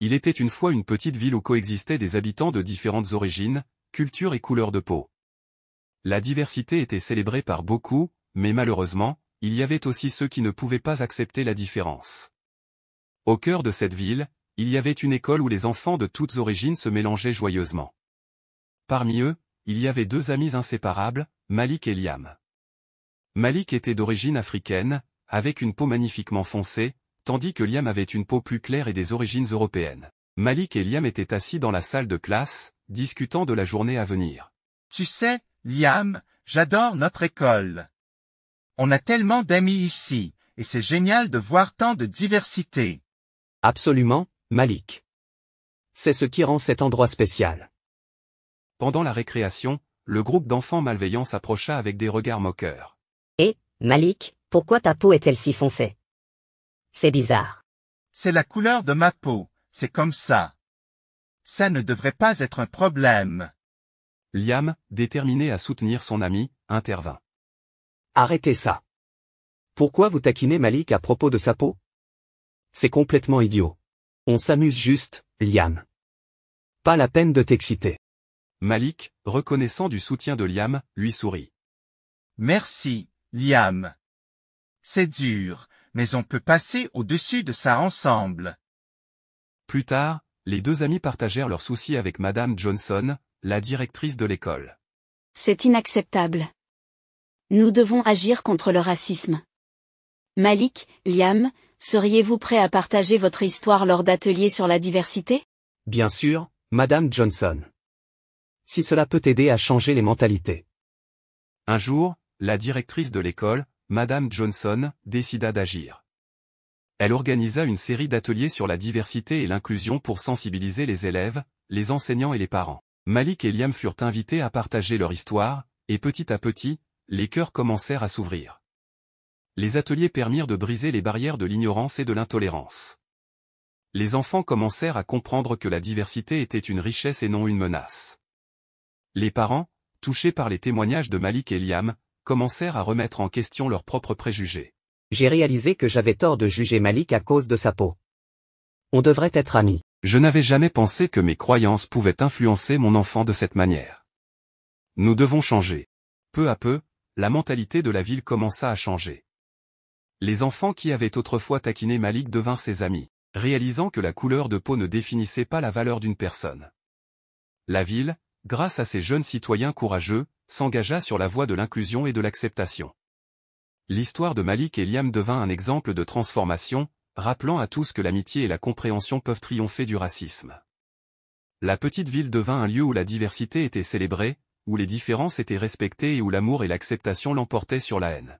Il était une fois une petite ville où coexistaient des habitants de différentes origines, cultures et couleurs de peau. La diversité était célébrée par beaucoup, mais malheureusement, il y avait aussi ceux qui ne pouvaient pas accepter la différence. Au cœur de cette ville, il y avait une école où les enfants de toutes origines se mélangeaient joyeusement. Parmi eux, il y avait deux amis inséparables, Malik et Liam. Malik était d'origine africaine, avec une peau magnifiquement foncée, tandis que Liam avait une peau plus claire et des origines européennes. Malik et Liam étaient assis dans la salle de classe, discutant de la journée à venir. Tu sais, Liam, j'adore notre école. On a tellement d'amis ici, et c'est génial de voir tant de diversité. Absolument, Malik. C'est ce qui rend cet endroit spécial. Pendant la récréation, le groupe d'enfants malveillants s'approcha avec des regards moqueurs. Et, eh, Malik, pourquoi ta peau est-elle si foncée c'est bizarre. C'est la couleur de ma peau, c'est comme ça. Ça ne devrait pas être un problème. Liam, déterminé à soutenir son ami, intervint. Arrêtez ça. Pourquoi vous taquinez Malik à propos de sa peau C'est complètement idiot. On s'amuse juste, Liam. Pas la peine de t'exciter. Malik, reconnaissant du soutien de Liam, lui sourit. Merci, Liam. C'est dur, mais on peut passer au-dessus de ça ensemble. Plus tard, les deux amis partagèrent leurs soucis avec Madame Johnson, la directrice de l'école. C'est inacceptable. Nous devons agir contre le racisme. Malik, Liam, seriez-vous prêt à partager votre histoire lors d'ateliers sur la diversité Bien sûr, Madame Johnson. Si cela peut aider à changer les mentalités. Un jour, la directrice de l'école, Madame Johnson décida d'agir. Elle organisa une série d'ateliers sur la diversité et l'inclusion pour sensibiliser les élèves, les enseignants et les parents. Malik et Liam furent invités à partager leur histoire, et petit à petit, les cœurs commencèrent à s'ouvrir. Les ateliers permirent de briser les barrières de l'ignorance et de l'intolérance. Les enfants commencèrent à comprendre que la diversité était une richesse et non une menace. Les parents, touchés par les témoignages de Malik et Liam, commencèrent à remettre en question leurs propres préjugés. J'ai réalisé que j'avais tort de juger Malik à cause de sa peau. On devrait être amis. Je n'avais jamais pensé que mes croyances pouvaient influencer mon enfant de cette manière. Nous devons changer. Peu à peu, la mentalité de la ville commença à changer. Les enfants qui avaient autrefois taquiné Malik devinrent ses amis, réalisant que la couleur de peau ne définissait pas la valeur d'une personne. La ville, grâce à ses jeunes citoyens courageux, s'engagea sur la voie de l'inclusion et de l'acceptation. L'histoire de Malik et Liam devint un exemple de transformation, rappelant à tous que l'amitié et la compréhension peuvent triompher du racisme. La petite ville devint un lieu où la diversité était célébrée, où les différences étaient respectées et où l'amour et l'acceptation l'emportaient sur la haine.